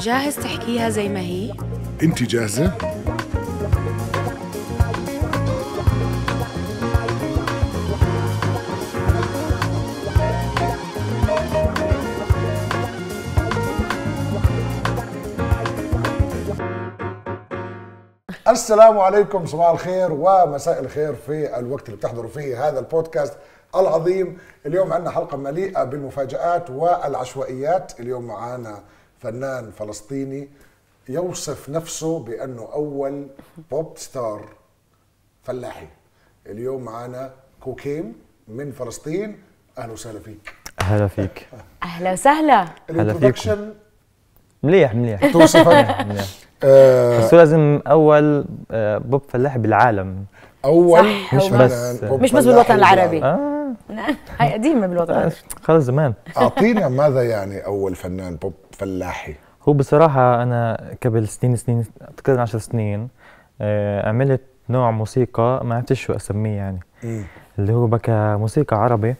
جاهز تحكيها زي ما هي؟ انت جاهزة؟ السلام عليكم صباح الخير ومساء الخير في الوقت اللي بتحضروا فيه هذا البودكاست العظيم اليوم عندنا حلقة مليئة بالمفاجآت والعشوائيات اليوم معانا فنان فلسطيني يوصف نفسه بانه اول بوب ستار فلاحي اليوم معنا كوكيم من فلسطين اهلا وسهلا فيك اهلا فيك اهلا وسهلا اهلا فيك مليح مليح توصفك مليح بس آه، لازم اول آه، بوب فلاحي بالعالم اول صح مش بس مش بس بالوطن العربي آه. هي قديمه بالوطن العربي آه، خلص زمان اعطينا ماذا يعني اول فنان بوب فلاحي هو بصراحة أنا قبل سنين سنين تقريبا 10 سنين آه، عملت نوع موسيقى ما عرفتش شو أسميه يعني اللي هو بكى موسيقى عربي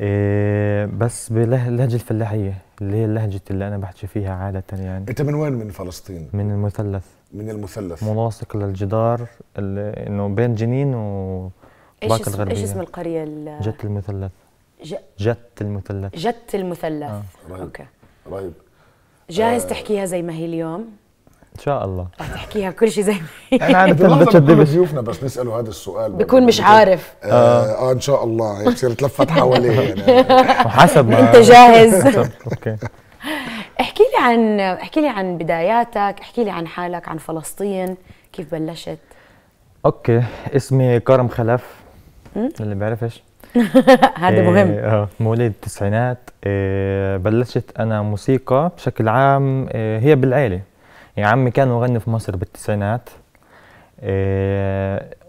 آه، بس باللهجة الفلاحية اللي هي اللهجة اللي أنا بحكي فيها عادة يعني أنت من وين من فلسطين؟ من المثلث من المثلث ملاصق للجدار اللي انه بين جنين و ايش اسم الغربية. ايش اسم القريه جت المثلث ج... جت المثلث جت المثلث آه. رهيب. اوكي رهيب جاهز آه. تحكيها زي ما هي اليوم ان شاء الله رح آه، تحكيها كل شيء زي ما هي انا عاده بتشدد ضيوفنا بس نساله هذا السؤال بكون مش عارف آه, آه. آه ان شاء الله هيك تلفت حواليه يعني حسب ما انت جاهز اوكي عن احكي لي عن بداياتك احكي لي عن حالك عن فلسطين كيف بلشت اوكي اسمي كرم خلف اللي بيعرفش هذا مهم إيه، اه مواليد التسعينات إيه، بلشت انا موسيقى بشكل عام إيه، هي بالعيله يعني عمي كان مغني في مصر بالتسعينات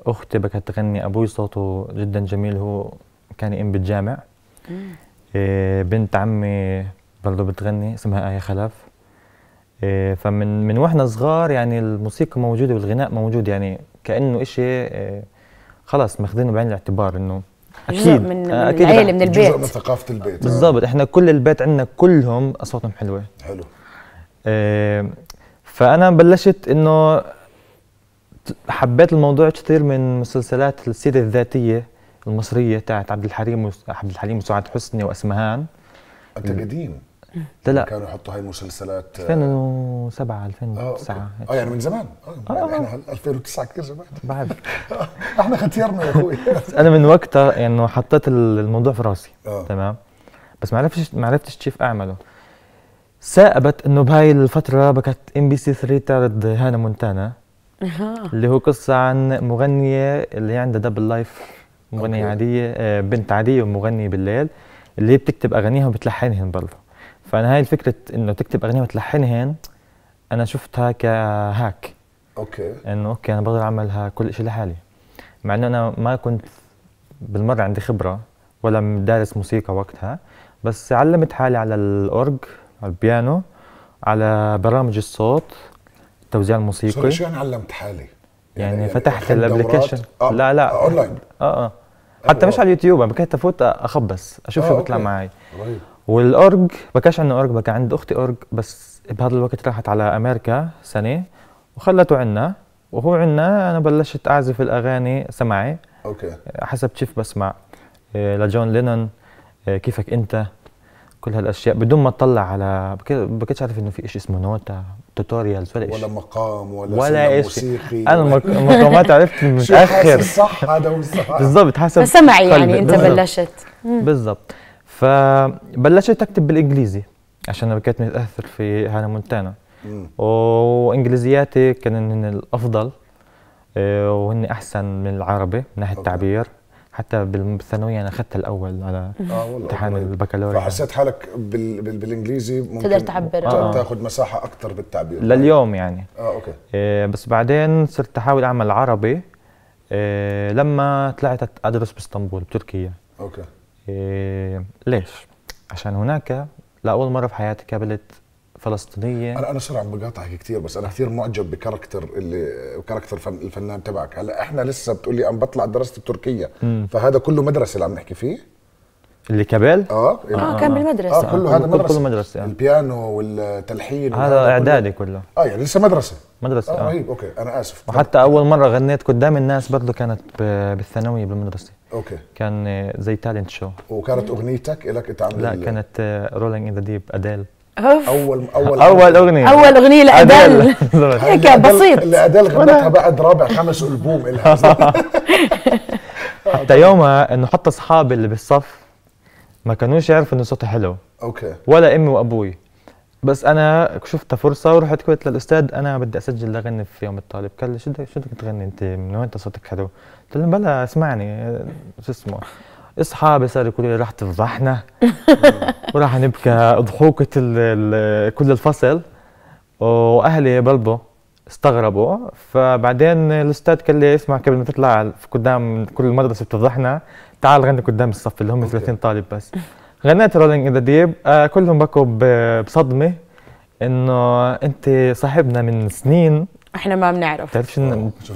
اختي بكت تغني ابوي صوته جدا جميل هو كان ام بالجامع بنت عمي برضه بتغني اسمها آية خلف إيه، فمن من واحنا صغار يعني الموسيقى موجوده والغناء موجود يعني كانه شيء إيه، خلاص ماخذينه بعين الاعتبار انه اكيد جزء من, من آه، أكيد العيله من البيت جزء من ثقافه البيت بالضبط احنا كل البيت عندنا كلهم اصواتهم حلوه حلو إيه، فانا بلشت انه حبيت الموضوع كثير من مسلسلات السيره الذاتيه المصريه تاعت عبد الحليم عبد الحليم وسعاد حسني واسمهان انت قديم لا لا كانوا يحطوا هاي المسلسلات 2007 2009 اه يعني من زمان اه, آه،, آه. يعني احنا 2009 كثير زمان بعد احنا ختيارنا يا اخوي انا من وقتها يعني حطيت الموضوع في راسي آه. تمام بس ما عرفتش ما عرفتش كيف اعمله سائبت انه بهاي الفتره بكت ام بي سي 3 تعرض هانا مونتانا اللي هو قصه عن مغنيه اللي عندها دبل لايف مغنيه عاديه بنت عاديه ومغنيه بالليل اللي بتكتب اغانيها وبتلحنهم برضه فانا هاي الفكره انه تكتب اغنيه وتلحنها انا شفتها كهاك اوكي انه اوكي انا بقدر اعملها كل شيء لحالي مع انه انا ما كنت بالمره عندي خبره ولا دارس موسيقى وقتها بس علمت حالي على الاورج على البيانو على برامج الصوت التوزيع الموسيقي شو يعني علمت حالي؟ يعني, يعني, يعني فتحت الابلكيشن آه. لا لا اونلاين آه،, اه اه أيوة. حتى مش على اليوتيوب انا كنت افوت اخبص اشوف آه شو بيطلع معي والأورج ما كانش عندنا أورج بقى عند أختي أورج بس بهذا الوقت راحت على أمريكا سنة وخلته عنا وهو عنا أنا بلشت أعزف الأغاني سمعي أوكي حسب كيف بسمع إيه، لجون لينون إيه، كيفك أنت كل هالاشياء بدون ما اطلع على كنتش عارف انه في شيء اسمه نوتا توتوريالز ولا شيء ولا مقام ولا, ولا موسيقي انا المقامات عرفت متاخر صح هذا هو الصح بالضبط حسب سمعي يعني انت بلشت بالضبط فبلشت اكتب بالانجليزي عشان انا كنت متاثر في هانا مونتانا وانجليزياتي كانوا هن الافضل آه، وهن احسن من العربي من ناحيه التعبير حتى بالثانوية أنا أخذت الأول على آه، امتحان آه البكالوريا فحسيت حالك بال... بال... بالإنجليزي ممكن تقدر تعبر آه. تاخذ مساحة أكثر بالتعبير لليوم يعني آه أوكي آه، بس بعدين صرت أحاول أعمل عربي لما طلعت أدرس باسطنبول بتركيا أوكي إيه، ليش؟ عشان هناك لاول مره في حياتي قابلت فلسطينيه انا انا صراحه بقاطعك كثير بس انا كثير معجب بكاركتر اللي كاركتر فن الفنان تبعك هلا احنا لسه بتقول لي عم بطلع درست بتركيا فهذا كله مدرسه اللي عم نحكي فيه اللي كابيل؟ اه إيه. اه كان آه. بالمدرسه اه كله آه، هذا مدرسه كله مدرسه آه. البيانو والتلحين هذا اعدادي كله اه يعني لسه مدرسه مدرسه اه رهيب اوكي انا اسف وحتى اول مره غنيت قدام الناس برضه كانت بالثانويه بالمدرسه اوكي كان آه، زي تالنت شو وكانت اغنيتك لك انت لا كانت رولينج ان ذا ديب اديل أوف. اول اول اول اغنيه اول اغنيه لادل هيك بسيط لادل غنتها بعد رابع خمس البوم لها حتى يومها انه حتى اصحابي اللي بالصف ما كانوش يعرفوا انه صوتي حلو اوكي ولا امي وابوي بس انا شفت فرصه ورحت قلت للاستاذ انا بدي اسجل لغني في يوم الطالب قال لي شو بدك شو بدك تغني انت من وين صوتك حلو قلت له بلا اسمعني شو اسمه اصحابي صاروا يقولوا لي راح تفضحنا وراح نبكى ضحوكه كل الفصل واهلي برضه استغربوا فبعدين الاستاذ قال لي اسمع قبل ما تطلع قدام كل المدرسه بتفضحنا تعال غني قدام الصف اللي هم 30 طالب بس غنيت رولينج ان ذا ديب كلهم بكوا بصدمه انه انت صاحبنا من سنين احنا ما بنعرف بتعرفش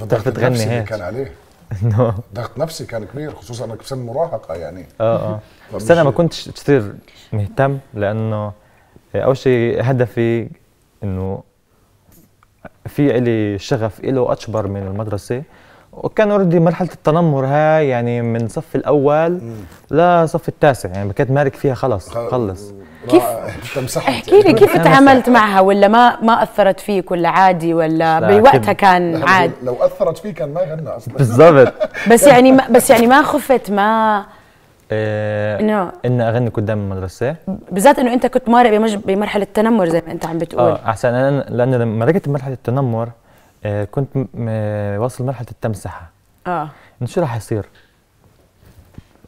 بتعرف تغني هيك كان عليه انه ضغط نفسي كان كبير خصوصا انك بسن مراهقه يعني اه اه بس انا ما كنتش كثير مهتم لانه اول شيء هدفي انه في لي شغف له اكبر من المدرسه وكان اوريدي مرحله التنمر هاي يعني من صف الاول لصف التاسع يعني كنت مارك فيها خلص خلص كيف احكي لي كيف تعاملت معها ولا ما ما اثرت فيك ولا عادي ولا بوقتها كان عادي لو اثرت فيك كان ما غنى اصلا بالضبط بس يعني ما بس يعني ما خفت ما إيه انه ان اغني قدام المدرسه بالذات انه انت كنت مارق بمرحله تنمر زي ما انت عم بتقول اه احسن لان لما مرقت مرحله التنمر آه، كنت آه، واصل مرحله التمسحه اه انه شو راح يصير؟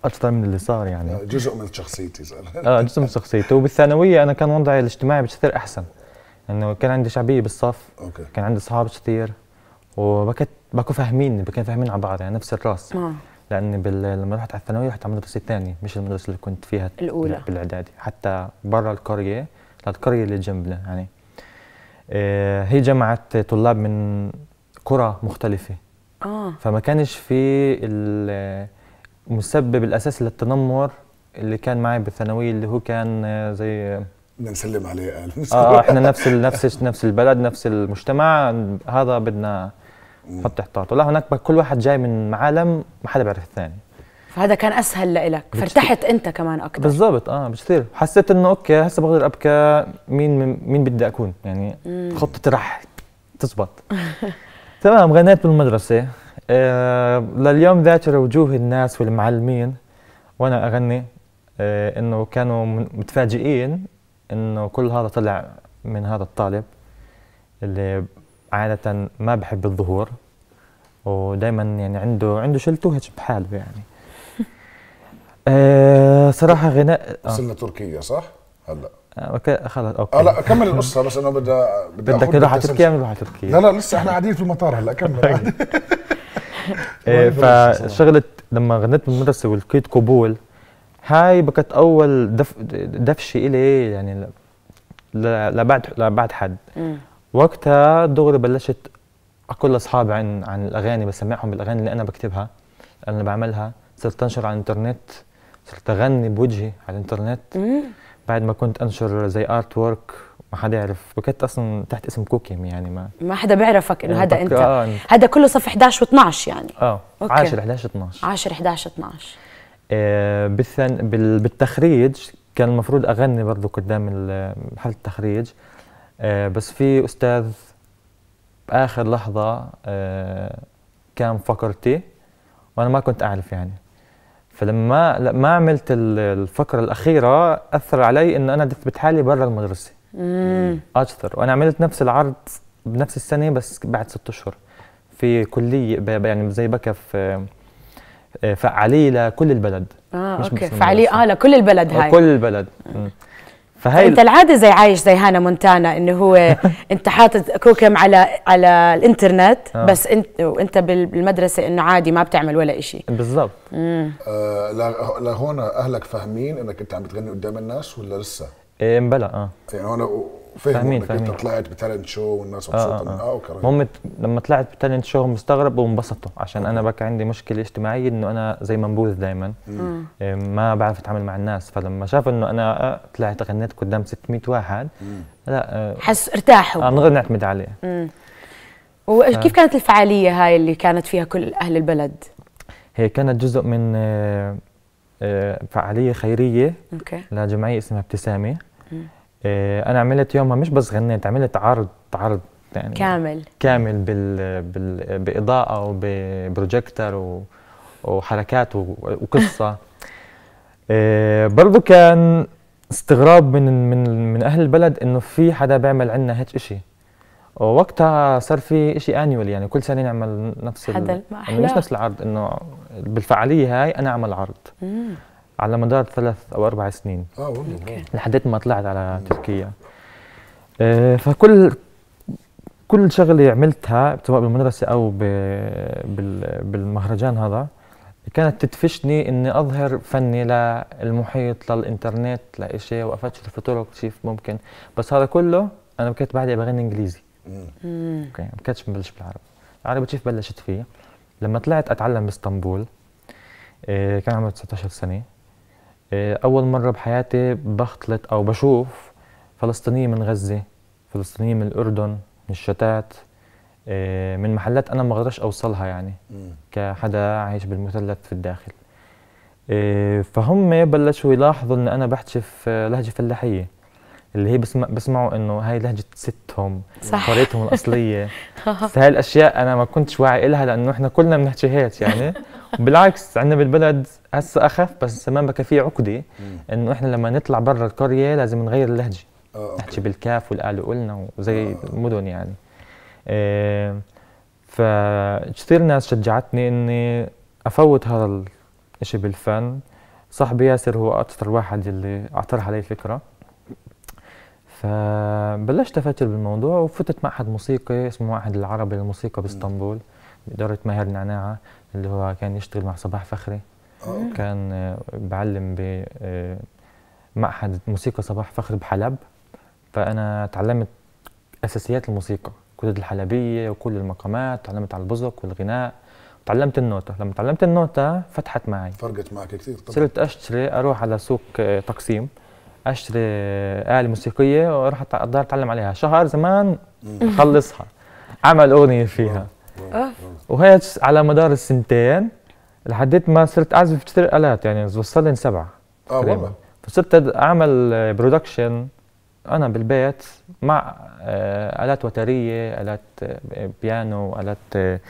اكثر من اللي صار يعني آه، جزء من شخصيتي صار اه جزء من شخصيتي وبالثانويه انا كان وضعي الاجتماعي بكثير احسن انه كان عندي شعبيه بالصف أوكي. كان عندي اصحاب كثير وبكت بكون فاهمين بكون فاهمين على بعض يعني نفس الراس آه. لاني بال... لما رحت على الثانويه رحت على مدرسه ثانيه مش المدرسه اللي كنت فيها الاولى بالاعدادي حتى برا القريه للقريه اللي جنبنا يعني آه، هي جمعت طلاب من قرى مختلفه آه. فما كانش في المسبب الاساسي للتنمر اللي كان معي بالثانويه اللي هو كان آه، زي بدنا نسلم عليه قال آه،, اه احنا نفس نفس نفس البلد نفس المجتمع هذا بدنا نحط احتياطه لا هناك كل واحد جاي من عالم ما حدا بيعرف الثاني فهذا كان اسهل لإلك فارتحت انت كمان اكثر بالضبط اه بصير حسيت انه اوكي هسه بقدر ابكى مين مين بدي اكون يعني خطتي رح تزبط تمام غنيت بالمدرسه آه لليوم ذاكر وجوه الناس والمعلمين وانا اغني آه انه كانوا متفاجئين انه كل هذا طلع من هذا الطالب اللي عاده ما بحب الظهور ودائما يعني عنده عنده شلته هيك بحاله يعني آه، صراحه غناء آه. سنه تركيه صح هلا آه، اوكي خلص اوكي اه لا كمل القصه بس انا بدي بدك تروح على تركيا ولا على تركيا لا لا لسه احنا قاعدين في المطار هلا كمل فشغلة لما غنيت بالمدرسة ولقيت قبول هاي بكت أول دف دفشة إلي يعني لبعد لبعد حد وقتها دغري بلشت أقول لأصحابي عن عن الأغاني بسمعهم بالأغاني اللي أنا بكتبها اللي أنا بعملها صرت أنشر على الإنترنت صرت اغني بوجهي على الانترنت بعد ما كنت انشر زي ارت وورك ما حدا يعرف وكنت اصلا تحت اسم كوكيم يعني ما ما حدا بيعرفك انه يعني هذا انت آه. هذا كله صف 11 و12 يعني اه أوكي. 10 11 12 10 11 12 بالثن... بال... بالتخريج كان المفروض اغني برضه قدام حفله التخريج آه، بس في استاذ باخر لحظه آه، كان فقرتي وانا ما كنت اعرف يعني فلما ما عملت الفقره الاخيره اثر علي ان انا اثبت حالي برا المدرسه مم. اكثر وانا عملت نفس العرض بنفس السنه بس بعد ست اشهر في كليه يعني زي بكى في آه، فعاليه لكل البلد آه، مش اوكي فعاليه اه لكل البلد هاي آه، كل البلد فهي طيب، انت العاده زي عايش زي هانا مونتانا انه هو انت حاطط كوكم على على الانترنت آه. بس انت وانت بالمدرسه انه عادي ما بتعمل ولا شيء بالضبط آه لهون اهلك فاهمين انك انت عم بتغني قدام الناس ولا لسه ايه مبلا اه يعني انا فاهمين فاهمين انت طلعت بتالنت شو والناس آه، مبسوطه آه آه. آه. آه هم لما طلعت بتالنت شو هم استغربوا وانبسطوا عشان آه. انا بقى عندي مشكله اجتماعيه انه انا زي منبوذ دائما إيه، ما بعرف اتعامل مع الناس فلما شافوا انه انا آه، طلعت غنيت قدام 600 واحد لا آه حس ارتاحوا آه نعتمد عليه وكيف وكيف كانت الفعاليه هاي اللي كانت فيها كل اهل البلد هي كانت جزء من آه، فعاليه خيريه اوكي لجمعيه اسمها ابتسامه آه، انا عملت يومها مش بس غنيت عملت عرض عرض يعني كامل كامل بال, بال باضاءه وبروجيكتر وحركات وقصه إيه برضو كان استغراب من من من اهل البلد انه في حدا بيعمل عندنا هيك شيء ووقتها صار في شيء انيول يعني كل سنه نعمل نفس حدا مش نفس العرض انه بالفعاليه هاي انا اعمل عرض على مدار ثلاث او اربع سنين اه والله لحد ما طلعت على تركيا آه فكل كل شغله عملتها سواء بالمدرسه او بالمهرجان هذا كانت تدفشني اني اظهر فني للمحيط للانترنت لاشي وافشل في طرق كيف ممكن بس هذا كله انا بكيت بعدي بغني انجليزي اوكي ما كنتش مبلش بالعربي العربي كيف بلشت فيه لما طلعت اتعلم باسطنبول آه، كان عمري 19 سنه آه، أول مرة بحياتي بختلط أو بشوف فلسطينية من غزة فلسطينية من الأردن من الشتات آه، من محلات أنا ما بقدرش أوصلها يعني كحدا عايش بالمثلث في الداخل آه، فهم بلشوا يلاحظوا إن أنا بحتشف لهجة فلاحية اللي هي بسمع بسمعوا انه هاي لهجه ستهم صح طريقتهم الاصليه هاي الاشياء انا ما كنتش واعي لها لانه احنا كلنا بنحكي هيك يعني وبالعكس عندنا بالبلد هسه اخف بس زمان بقى في عقده انه احنا لما نطلع برا القريه لازم نغير اللهجه آه، نحكي بالكاف والال قلنا وزي آه. المدن يعني إيه فكثير ناس شجعتني اني افوت هذا الشيء بالفن صاحبي ياسر هو اكثر واحد اللي اعترف علي الفكره فبلشت افكر بالموضوع وفتت معهد موسيقي اسمه معهد العربي للموسيقى باسطنبول بإدارة ماهر نعناعة اللي هو كان يشتغل مع صباح فخري آه. كان آه، بعلم ب آه، معهد موسيقى صباح فخري بحلب فأنا تعلمت أساسيات الموسيقى كل الحلبية وكل المقامات تعلمت على البزق والغناء تعلمت النوتة لما تعلمت النوتة فتحت معي فرقت معك كثير طبعا صرت أشتري أروح على سوق تقسيم اشتري آلة موسيقية واروح اقدر اتعلم عليها شهر زمان اخلصها عمل اغنية فيها وهي على مدار السنتين لحديت ما صرت اعزف بثلاث الات يعني وصلني سبعه اه والله فصرت اعمل برودكشن انا بالبيت مع آه، الات وتريه الات آه، بيانو الات آه،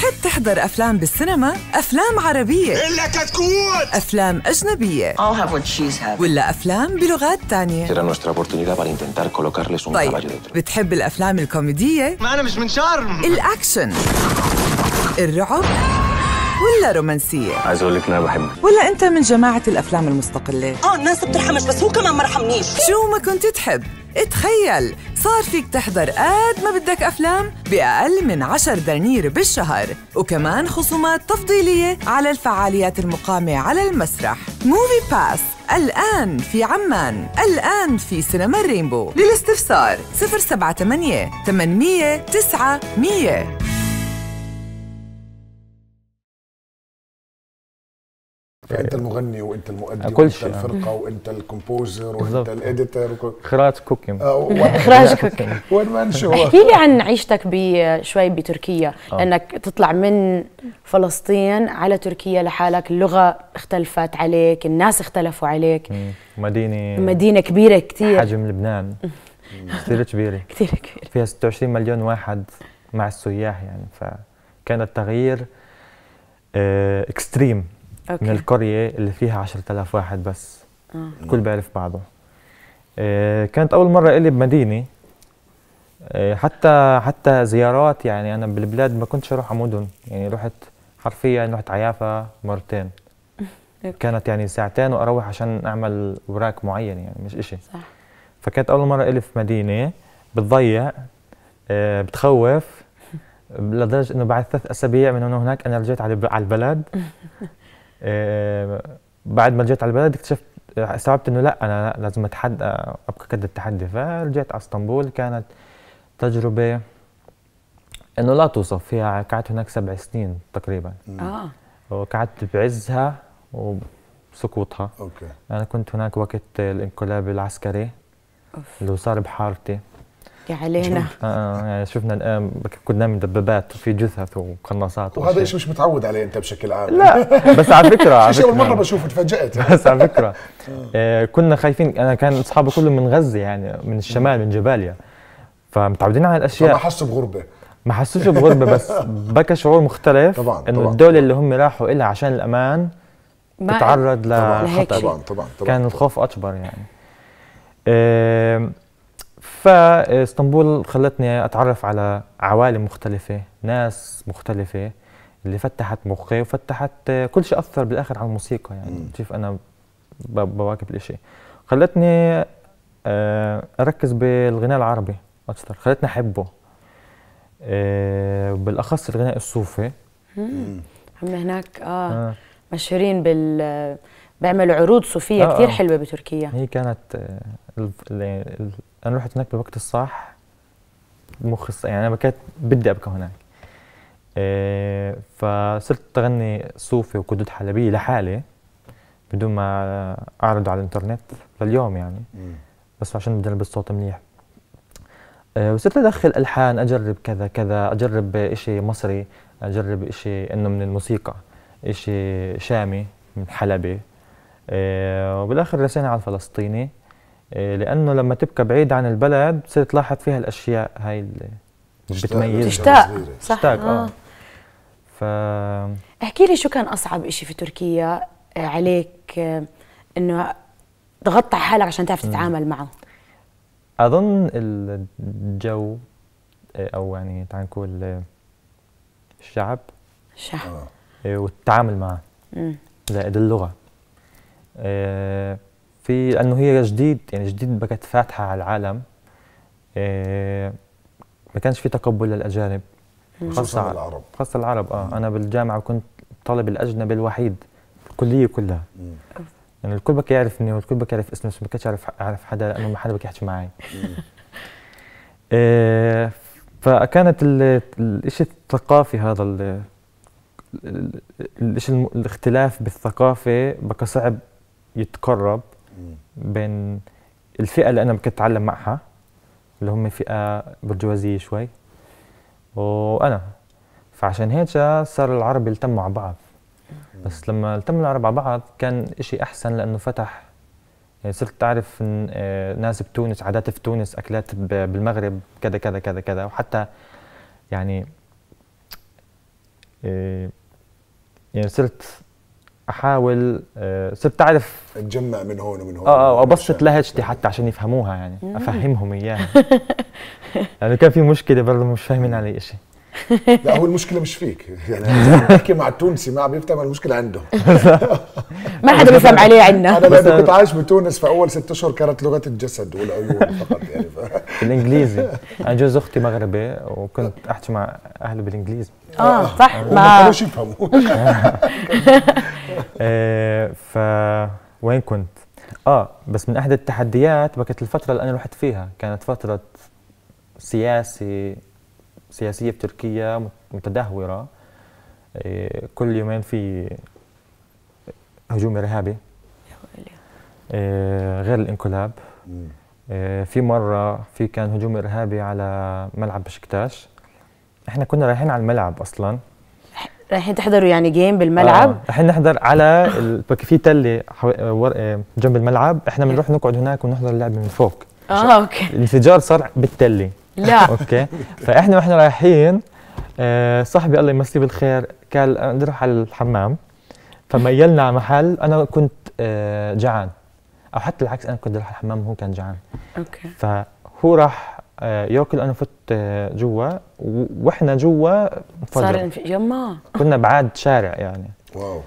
بتحب تحضر أفلام بالسينما؟ أفلام عربية إلا كتكوت أفلام أجنبية I'll have what she's ولا أفلام بلغات تانية طيب بتحب الأفلام الكوميدية؟ ما أنا مش من شرم الأكشن الرعب ولا رومانسيه عايز اقول لك انا بحبك ولا انت من جماعه الافلام المستقله اه الناس بترحمش بس هو كمان ما رحمنيش شو ما كنت تحب تخيل صار فيك تحضر قد ما بدك أفلام بأقل من 10 دنانير بالشهر وكمان خصومات تفضيلية على الفعاليات المقامة على المسرح موفي باس الآن في عمان الآن في سينما الرينبو للاستفسار 078 800 900 يعني فانت المغني وانت المؤدي شيء وانت يعني. الفرقه وانت الكومبوزر وانت الاديتر اخراج كوكينج اخراج كوكينج احكي لي عن عيشتك شوي بتركيا آه. انك تطلع من فلسطين على تركيا لحالك اللغه اختلفت عليك الناس اختلفوا عليك مدينه مدينه كبيره كثير حجم لبنان كثير كبيره كثير كبيره فيها 26 مليون واحد مع السياح يعني فكان التغيير اكستريم آه، أوكي. من القريه اللي فيها 10000 واحد بس آه. الكل بيعرف بعضه آه كانت اول مره الي بمدينه آه حتى حتى زيارات يعني انا بالبلاد ما كنتش اروح على مدن يعني رحت حرفيا رحت عيافا مرتين أوكي. كانت يعني ساعتين واروح عشان اعمل اوراق معين يعني مش إشي صح فكانت اول مره الي في مدينه بتضيع آه بتخوف لدرجه انه بعد ثلاث اسابيع من هنا هناك انا رجعت على البلد آه، بعد ما رجعت على البلد اكتشفت استوعبت انه لا انا لازم اتحدى ابقى قد التحدي فرجعت على اسطنبول كانت تجربه انه لا توصف فيها قعدت هناك سبع سنين تقريبا اه وقعدت بعزها وسقوطها اوكي انا كنت هناك وقت الانقلاب العسكري أوف. اللي صار بحارتي تحكي علينا آه،, آه يعني شفنا الان كنا من دبابات وفي جثث وقناصات وهذا شيء مش متعود عليه انت بشكل عام لا بس على فكره على فكره اول مره بشوفه تفاجات بس على فكره آه كنا خايفين انا كان اصحابي كلهم من غزه يعني من الشمال من جباليا فمتعودين على الاشياء ما حسوا بغربه ما حسوش بغربه بس بكى شعور مختلف طبعا انه الدوله اللي هم راحوا لها عشان الامان تتعرض لخطر طبعا طبعا طبعا كان الخوف اكبر يعني فاسطنبول خلتني اتعرف على عوالم مختلفه ناس مختلفه اللي فتحت مخي وفتحت كل شيء اثر بالاخر على الموسيقى يعني كيف انا بواكب الاشي خلتني آه، اركز بالغناء العربي اكثر خلتني احبه آه، بالاخص الغناء الصوفي هم هناك آه, اه مشهورين بال بيعملوا عروض صوفيه آه كتير آه. حلوه بتركيا هي كانت انا رحت هناك بالوقت الصح مخص يعني انا بكيت بدي ابكى هناك إيه فصرت تغني صوفي وقدود حلبيه لحالي بدون ما اعرضه على الانترنت لليوم يعني بس عشان بدي البس صوت منيح آه، وصرت ادخل الحان اجرب كذا كذا اجرب اشي مصري اجرب اشي انه من الموسيقى اشي شامي من حلبة آه، وبالاخر رسينا على الفلسطيني آه، لانه لما تبكى بعيد عن البلد بتصير تلاحظ فيها الاشياء هاي اللي بتميز تشتاق صح تشتاق آه. اه, ف احكي لي شو كان اصعب شيء في تركيا عليك انه تغطى على حالك عشان تعرف تتعامل معه اظن الجو او يعني تعال نقول الشعب الشعب والتعامل معه زائد اللغه آه، في لانه هي جديد يعني جديد بقت فاتحه على العالم آه، ما كانش في تقبل للاجانب خاصه العرب خاصه العرب اه انا بالجامعه كنت الطالب الاجنبي الوحيد الكليه كلها يعني الكل بك يعرفني والكل بك يعرف اسمي بس ما كنتش اعرف اعرف حدا لانه ما حدا بك يحكي معي إيه فكانت الشيء الثقافي هذا الشيء الاختلاف بالثقافه بقى صعب يتقرب بين الفئه اللي انا كنت اتعلم معها اللي هم فئه برجوازيه شوي وانا فعشان هيك صار العرب يلتموا على بعض بس لما التموا العرب على بعض كان إشي احسن لانه فتح يعني صرت تعرف آه، ناس بتونس عادات في تونس اكلات بالمغرب كذا كذا كذا كذا وحتى يعني آه، يعني صرت احاول آه، صرت تعرف تجمع من هون ومن هون اه اه ابسط لهجتي حتى عشان يفهموها يعني افهمهم اياها لانه يعني كان في مشكله برضه مش فاهمين علي شيء لا هو المشكله مش فيك يعني بحكي مع التونسي ما عم يفتهم المشكله عنده ما حدا بيفهم عليه عندنا انا لانه كنت عايش بتونس فاول ست اشهر كانت لغه الجسد والعيون فقط يعني ف... الانجليزي انا جوز اختي مغربي وكنت آه. احكي مع اهله بالانجليزي اه, آه، صح ما كانوش يفهموا آه، ف وين كنت؟ اه بس من احدى التحديات بكت الفتره اللي انا رحت فيها كانت فتره سياسي سياسيه في تركيا متدهوره إيه، كل يومين في هجوم ارهابي إيه، غير الانقلاب إيه، في مره في كان هجوم ارهابي على ملعب بشكتاش احنا كنا رايحين على الملعب اصلا رايحين تحضروا يعني جيم بالملعب؟ آه. رايحين نحضر على في تله جنب الملعب احنا بنروح نقعد هناك ونحضر اللعبه من فوق اه اوكي الانفجار صار بالتله لا اوكي فاحنا واحنا رايحين آه، صاحبي الله يمسيه بالخير قال بدي اروح على الحمام فميلنا على محل انا كنت آه، جعان او حتى العكس انا كنت اروح على الحمام وهو كان جعان اوكي فهو راح آه، ياكل انا فت جوا واحنا جوا صار يما كنا بعاد شارع يعني واو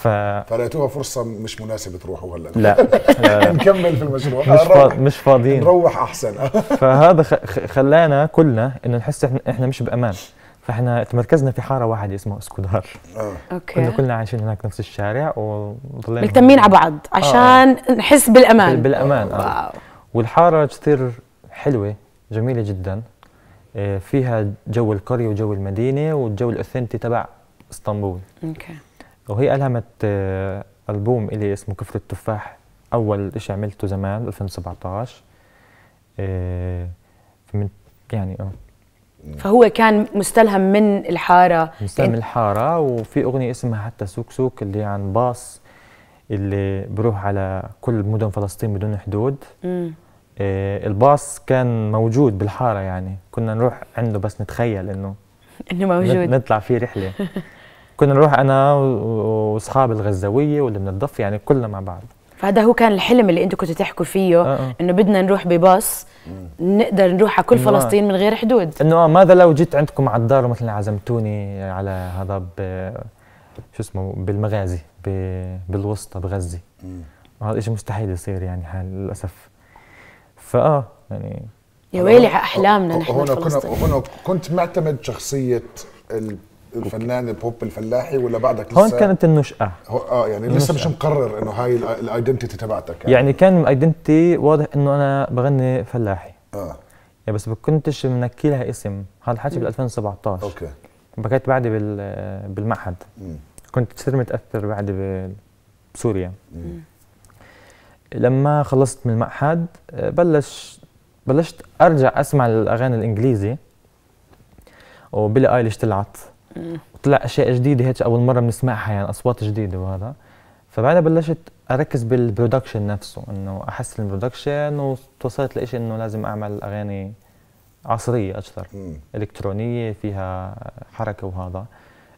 ف... فلقيتوها فرصه مش مناسبه تروحوا هلا لا, لا. نكمل في المشروع مش, فا... مش فاضيين نروح احسن فهذا خلانا كلنا انه نحس احنا احنا مش بامان فاحنا تمركزنا في حاره واحده اسمها اسكودار آه. اوكي كنا كلنا عايشين هناك نفس الشارع وضلينا ملتمين على بعض آه. عشان آه. نحس بالامان بالامان اه واو. والحاره كثير حلوه جميله جدا آه، فيها جو القريه وجو المدينه والجو الاوثنتي تبع اسطنبول اوكي وهي ألهمت آه، ألبوم إلي اسمه كفر التفاح أول إشي عملته زمان 2017 آه، فمن يعني اه فهو كان مستلهم من الحارة مستلهم من الحارة وفي أغنية اسمها حتى سوك سوك اللي عن باص اللي بروح على كل مدن فلسطين بدون حدود مم. آه الباص كان موجود بالحارة يعني كنا نروح عنده بس نتخيل إنه إنه موجود نطلع فيه رحلة كنا نروح انا واصحابي الغزاويه واللي من الضفه يعني كلنا مع بعض فهذا هو كان الحلم اللي انتم كنتوا تحكوا فيه آه،, آه. انه بدنا نروح بباص نقدر نروح على كل فلسطين من غير حدود انه آه، ماذا لو جيت عندكم على الدار ومثلا عزمتوني على هذا شو اسمه بالمغازي بالوسطى بغزه هذا شيء مستحيل يصير يعني حال للاسف فاه يعني يا ويلي على احلامنا نحن هنا كنت معتمد شخصيه الفنان البوب الفلاحي ولا بعدك لسه هون كانت النشأة اه يعني النشأة. لسه مش مقرر انه هاي الايدنتيتي تبعتك يعني, يعني كان الايدنتيتي واضح انه انا بغني فلاحي اه يعني بس ما كنتش منكي لها اسم هذا الحكي بال 2017 اوكي بكيت بعدي بالمعهد م. كنت كثير متاثر بعدي بسوريا م. لما خلصت من المعهد آه، بلش بلشت ارجع اسمع الاغاني الانجليزي وبيلي ايليش طلعت طلع اشياء جديده هيك اول مره بنسمعها يعني اصوات جديده وهذا فبعدها بلشت اركز بالبرودكشن نفسه انه احسن البرودكشن وتوصلت لشيء انه لازم اعمل اغاني عصريه اكثر الكترونيه فيها حركه وهذا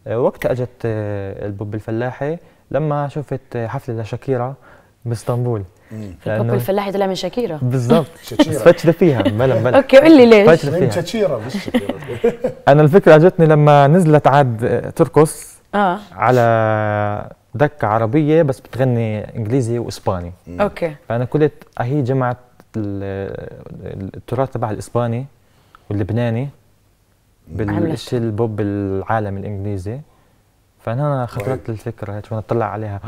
آه، وقتها اجت آه، البوب الفلاحي لما شفت آه، حفله لشاكيرا باسطنبول البوب الفلاحي طلع من شاكيرا بالضبط بس فتش فيها ملا ملا اوكي قول لي ليش فتش فيها شاكيرا انا الفكره اجتني لما نزلت عاد ترقص اه على دكة عربية بس بتغني انجليزي واسباني اوكي فانا قلت هي جمعت التراث تبع الاسباني واللبناني بالشيء البوب العالم الانجليزي فانا خطرت الفكره هيك وانا اطلع عليها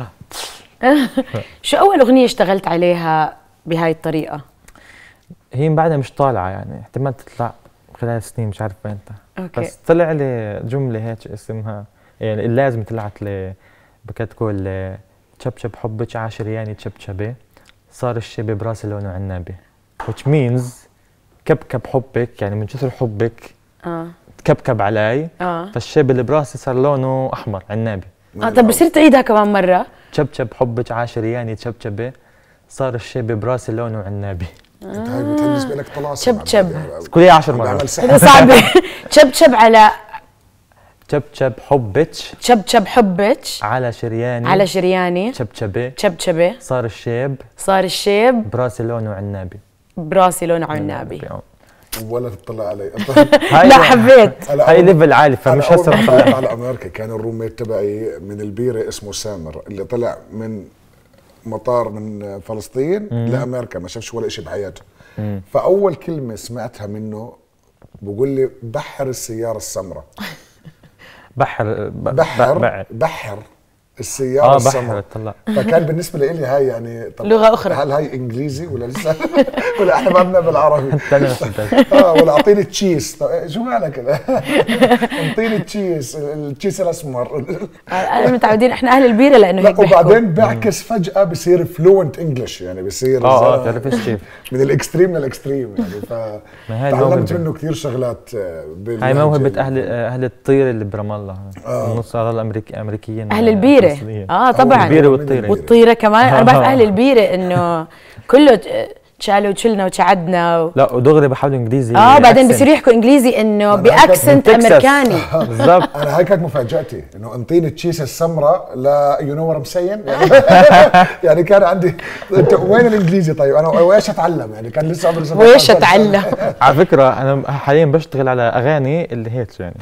شو اول اغنيه اشتغلت عليها بهاي الطريقه هي من بعدها مش طالعه يعني احتمال تطلع خلال سنين مش عارف وينها بس طلع لي جمله هيك اسمها يعني لازم طلعت لي بكت تقول تشبشب حبك عاشر يعني تشبشبي صار الشبي براسي لونه عنابي which means كبكب حبك يعني من كثر حبك اه تكبكب علي اه فالشيب اللي براسي صار لونه احمر عنابي اه طب بصير تعيدها كمان مره شبشب حبك عاشرياني شبشبه صار الشيب براسي لونه عنابي انت هاي بالنسبه بانك طلاسم شبشب كل 10 مرات صعبة شبشب على شبشب حبك شبشب حبك على شرياني على شرياني شبشبه شبشبه صار الشيب صار الشيب براسي لونه عنابي براسي لونه عنابي ولا تطلع علي لا حبيت هاي ليفل عالي فمش هسه على امريكا كان الروميت تبعي من البيره اسمه سامر اللي طلع من مطار من فلسطين مم. لامريكا ما شافش ولا شيء بحياته فاول كلمه سمعتها منه بقول لي بحر السياره السمراء بحر بحر بحر السياره آه السمراء فكان بالنسبه لي هاي يعني طب لغه اخرى هل هاي انجليزي ولا لسه ولا احنا ما بنعمل بالعربي اه ولا اعطيني تشيس طب إيه، شو كذا اعطيني تشيس التشيس الاسمر آه، انا متعودين احنا اهل البيره لانه هيك وبعدين بيعكس فجاه بصير فلوينت انجلش يعني بصير اه اه تعرفش كيف من الاكستريم للاكستريم يعني ف تعلمت منه كثير شغلات آه، هاي موهبه اهل اهل الطير اللي برام الله آه. نص الامريكيين اهل البيره البيره اه طبعا البيره والطيره والطيره كمان انا بعرف اهل البيره انه كله شالوا وشلنا وتشعدنا و... لا ودغري بحاولوا انجليزي اه بعدين بصيروا يحكوا انجليزي انه باكسنت امريكاني بالضبط انا هاي كانت مفاجاتي انه انطيني تشيس السمراء لا يو نو مسين يعني كان عندي انت وين الانجليزي طيب انا وايش اتعلم يعني كان لسه عمري وايش اتعلم على فكره انا حاليا بشتغل على اغاني اللي هيك يعني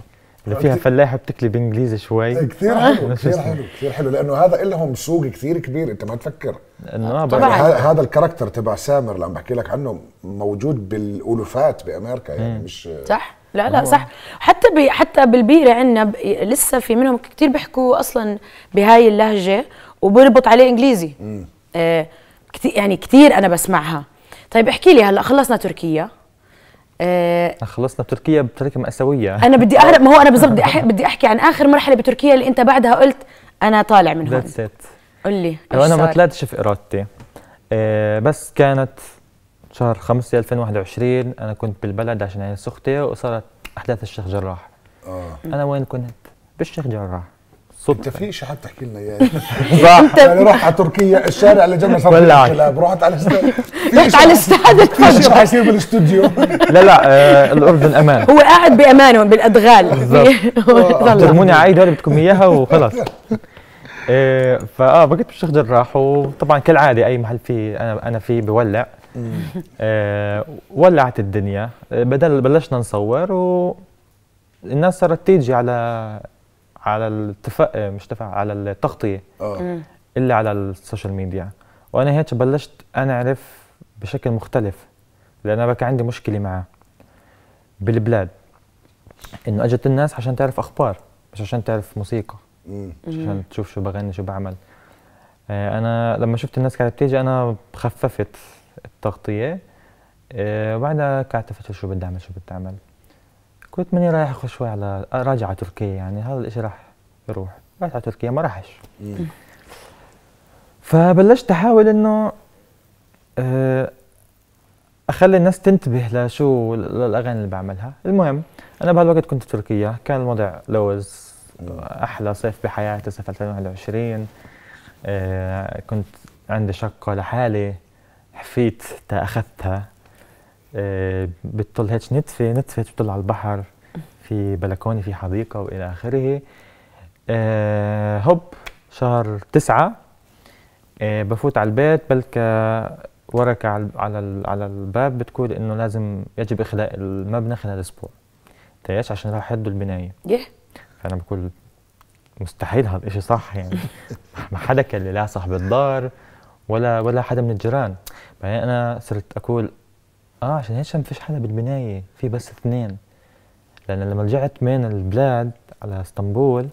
اللي فيها فلاحه بتكلي بانجليزي شوي إيه، كثير حلو كثير حلو كثير حلو لانه هذا لهم سوق كثير كبير انت ما تفكر انه طبعا هذا الكاركتر تبع سامر اللي عم بحكي لك عنه موجود بالالوفات بامريكا يعني مم. مش صح لا لا صح حتى بي حتى بالبيئه عندنا لسه في منهم كثير بيحكوا اصلا بهاي اللهجه وبربط عليه انجليزي آه يعني كتير يعني كثير انا بسمعها طيب احكي لي هلا خلصنا تركيا آه خلصنا بتركيا بطريقه مأساوية انا بدي اعرف ما هو انا بالضبط بدي, أح- بدي احكي عن اخر مرحله بتركيا اللي انت بعدها قلت انا طالع من هون ذاتس ات قل لي إيش انا ما طلعتش في ارادتي آه، بس كانت شهر 5 2021 انا كنت بالبلد عشان عين سخطي وصارت احداث الشيخ جراح اه انا وين كنت؟ بالشيخ جراح صدفه انت في شيء حد تحكي لنا اياه صح يعني رحت على تركيا الشارع اللي جنب صار الانقلاب رحت على رحت على الاستاد في شيء حيصير بالاستوديو لا لا آه، الاردن امان هو قاعد بامانه بالادغال ترموني عايد هذه بدكم اياها وخلص إيه فاه بقيت بالشيخ جراح وطبعا كالعاده اي محل في انا انا فيه بولع ايه ولعت الدنيا آه، بدل بلشنا نصور والناس صارت تيجي على على التفق آه، مش تفق على التغطيه اه اللي على السوشيال ميديا وانا هيك بلشت انا اعرف بشكل مختلف لان انا كان عندي مشكله معه بالبلاد انه اجت الناس عشان تعرف اخبار مش عشان تعرف موسيقى مم. مش عشان تشوف شو بغني شو بعمل آه انا لما شفت الناس قاعده بتيجي انا خففت التغطيه آه وبعدها قعدت افكر شو بدي اعمل شو بدي اعمل كنت مني رايح اخذ شوي على راجع على تركيا يعني هذا الشيء راح يروح رايح على تركيا ما راحش فبلشت احاول انه آه، اخلي الناس تنتبه لشو الاغاني اللي بعملها المهم انا بهالوقت كنت في تركيا كان الوضع لوز احلى صيف بحياتي صيف 2021 آه، كنت عندي شقه لحالي حفيت تا اخذتها بتطل هيك نتفه نتفه بتطل على البحر في بلكونه في حديقه والى اخره آه، هوب شهر تسعة آه، بفوت على البيت بلك ورقة على على الباب بتقول انه لازم يجب اخلاء المبنى خلال اسبوع تيش عشان راح يهدوا البناية يه فانا بقول مستحيل هذا الشيء صح يعني ما حدا كان لا صاحب الدار ولا ولا حدا من الجيران بعدين انا صرت اقول اه عشان هيك ما فيش حدا بالبنايه في بس اثنين لان لما رجعت من البلاد على اسطنبول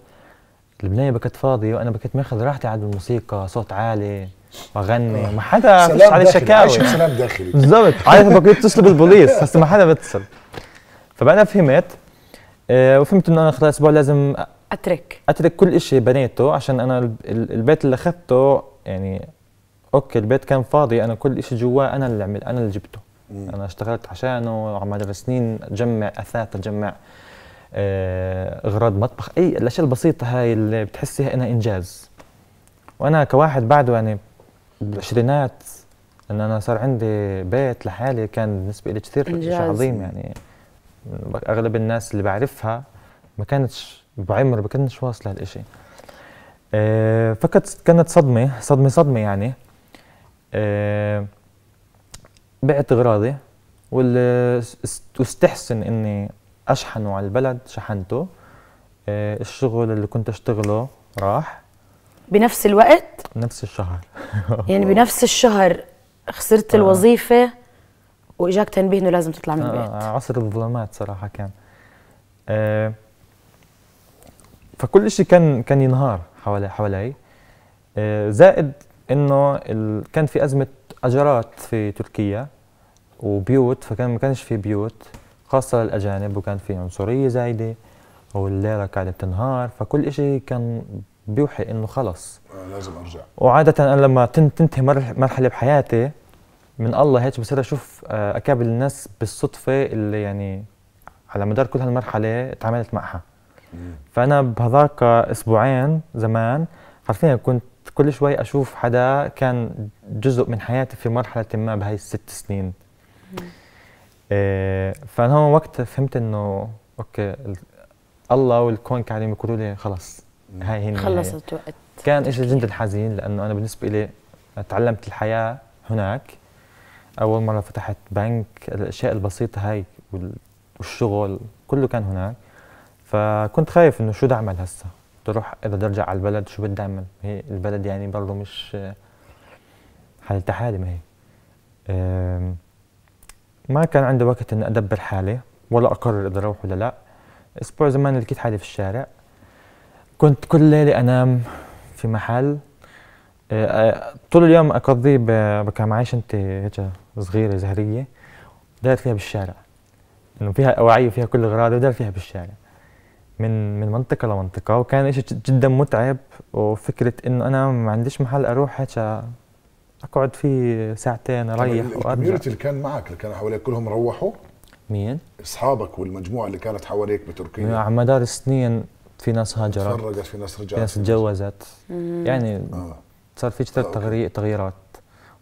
البنايه بكت فاضيه وانا بكت ماخذ راحتي على الموسيقى صوت عالي واغني آه. ما حدا فيش علي شكاوي سلام داخلي بالضبط عارف بكيت تصل بالبوليس هسه ما حدا بتصل فبعدها فهمت آه، وفهمت انه انا خلال اسبوع لازم اترك اترك كل شيء بنيته عشان انا البيت اللي اخذته يعني اوكي البيت كان فاضي انا كل شيء جواه انا اللي عمل انا اللي جبته مم. انا اشتغلت عشانه عمال سنين اجمع اثاث اجمع آه، اغراض مطبخ اي الاشياء البسيطه هاي اللي بتحسيها انها انجاز وانا كواحد بعده يعني بالعشرينات ان انا صار عندي بيت لحالي كان بالنسبه لي كثير شيء عظيم يعني اغلب الناس اللي بعرفها ما كانتش بعمر ما كانتش واصله هالشيء آه، فكانت كانت صدمه صدمه صدمه يعني آه، بعت اغراضي واستحسن اني اشحنه على البلد شحنته آه، الشغل اللي كنت اشتغله راح بنفس الوقت نفس الشهر يعني بنفس الشهر خسرت آه. الوظيفه واجاك تنبيه انه لازم تطلع من آه، البيت آه عصر الظلمات صراحه كان آه فكل شيء كان كان ينهار حوالي حوالي آه زائد انه ال... كان في ازمه أجارات في تركيا وبيوت فكان ما كانش في بيوت خاصة للأجانب وكان في عنصرية زايدة والليرة قاعدة بتنهار فكل شيء كان بيوحي إنه خلص آه، لازم أرجع وعادة أنا لما تنتهي مرحلة بحياتي من الله هيك بصير أشوف آه، اكابل الناس بالصدفة اللي يعني على مدار كل هالمرحلة تعاملت معها فأنا بهذاك أسبوعين زمان حرفيا كنت كل شوي اشوف حدا كان جزء من حياتي في مرحله ما بهي الست سنين إيه، فانا هون وقت فهمت انه اوكي الله والكون قاعدين بيقولوا لي خلص هاي هي خلصت وقت كان شيء جدا حزين لانه انا بالنسبه لي تعلمت الحياه هناك اول مره فتحت بنك الاشياء البسيطه هاي والشغل كله كان هناك فكنت خايف انه شو بدي اعمل هسه تروح اذا ارجع على البلد شو بدي اعمل هي البلد يعني برضه مش حالتها حالي ما هي ما كان عندي وقت اني ادبر حالي ولا اقرر اذا اروح ولا لا اسبوع زمان لقيت حالي في الشارع كنت كل ليله انام في محل آه، آه، طول اليوم اقضيه بكام عايش انت هيك صغيره زهريه دارت فيها بالشارع انه فيها اواعي وفيها كل اغراضي ودار فيها بالشارع من من منطقه لمنطقه وكان شيء جدا متعب وفكره انه انا ما عنديش محل اروح هيك اقعد فيه ساعتين اريح وارجع الكوميونتي اللي كان معك اللي كانوا حواليك كلهم روحوا مين؟ اصحابك والمجموعه اللي كانت حواليك بتركيا على مدار السنين في ناس هاجرت تفرقت في ناس رجعت في ناس تجوزت يعني آه. صار في كثير آه. تغييرات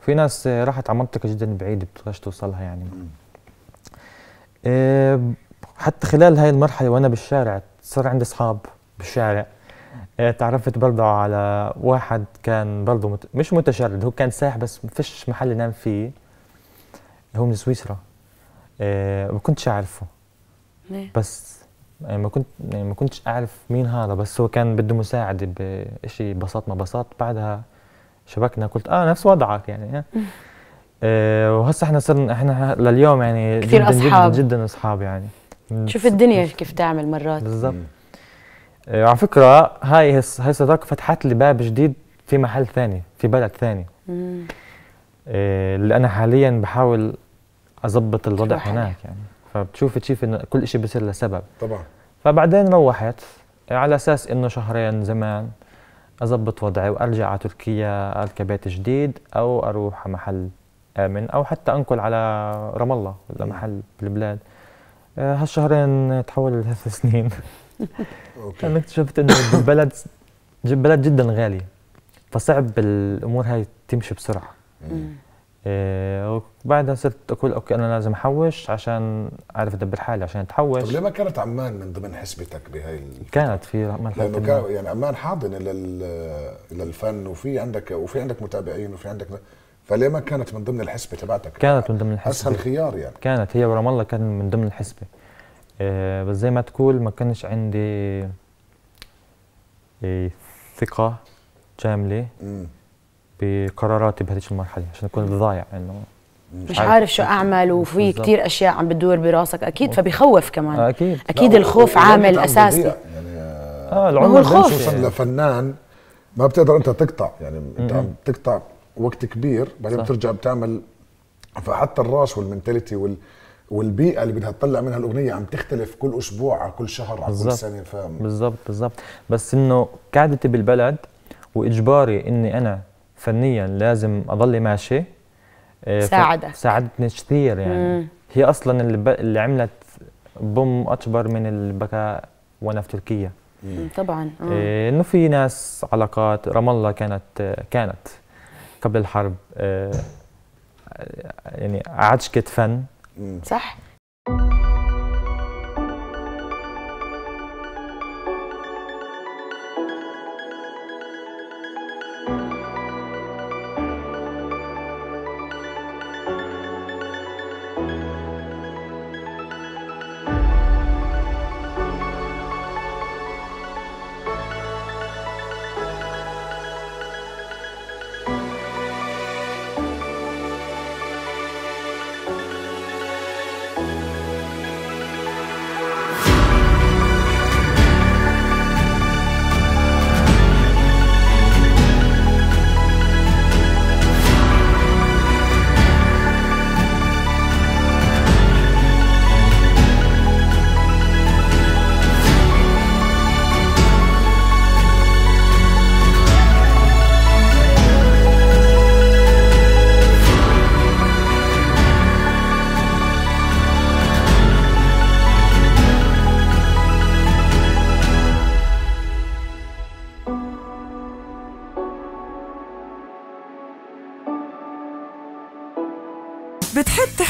وفي ناس راحت على منطقه جدا بعيده بتقدرش توصلها يعني إيه حتى خلال هاي المرحله وانا بالشارع صار عندي اصحاب بالشارع إيه، تعرفت برضه على واحد كان برضه مت... مش متشرد هو كان سايح بس ما فيش محل ينام فيه هو من سويسرا إيه، ما كنتش اعرفه بس يعني ما كنت يعني ما كنتش اعرف مين هذا بس هو كان بده مساعده بشيء بساط ما بساط بعدها شبكنا قلت اه نفس وضعك يعني إيه. وهسه احنا صرنا احنا لليوم يعني كثير جدا اصحاب جدا, جداً اصحاب يعني شوف الدنيا كيف تعمل مرات بالظبط آه، على فكره هاي هاي الصداقه فتحت لي باب جديد في محل ثاني في بلد ثاني آه اللي انا حاليا بحاول اظبط الوضع هناك يعني فبتشوف تشوف انه كل شيء بصير لسبب طبعا فبعدين روحت آه، على اساس انه شهرين زمان اظبط وضعي وارجع على تركيا اركب بيت جديد او اروح على محل امن او حتى انقل على رام الله ولا محل بالبلاد آه، هالشهرين تحول لثلاث سنين اوكي انا اكتشفت انه البلد بلد جدا غالي فصعب الامور هاي تمشي بسرعه إيه وبعدها صرت اقول اوكي انا لازم احوش عشان اعرف ادبر حالي عشان اتحوش طيب ليه ما كانت عمان من ضمن حسبتك بهي كانت في عمان لانه كان يعني عمان حاضنه للفن وفي عندك وفي عندك متابعين وفي عندك فليه ما كانت من ضمن الحسبه تبعتك؟ كانت من ضمن الحسبه اسهل خيار يعني كانت هي ورام الله كانت من ضمن الحسبه آه، بس زي ما تقول ما كانش عندي آه، ثقه كامله بقراراتي بهذيك المرحله عشان كنت ضايع انه مش عارف, عارف شو اعمل وفي كثير اشياء عم بتدور براسك اكيد فبخوف كمان آه، اكيد اكيد الخوف عامل اساسي يعني آه العمر هو الخوف خصوصا لفنان ما بتقدر انت تقطع يعني انت عم تقطع وقت كبير بعدين بترجع بتعمل فحتى الراس والمنتاليتي وال والبيئه اللي بدها تطلع منها الاغنيه عم تختلف كل اسبوع على كل شهر على كل سنه فاهم بالضبط بالضبط بس انه قعدتي بالبلد واجباري اني انا فنيا لازم اضل ماشي آه، ساعدك ساعدتني كثير يعني مم. هي اصلا اللي, ب... اللي عملت بوم اكبر من البكاء وانا في تركيا مم. طبعا آه. انه في ناس علاقات رام الله كانت آه، كانت قبل الحرب آه، يعني قعدش كتفن صح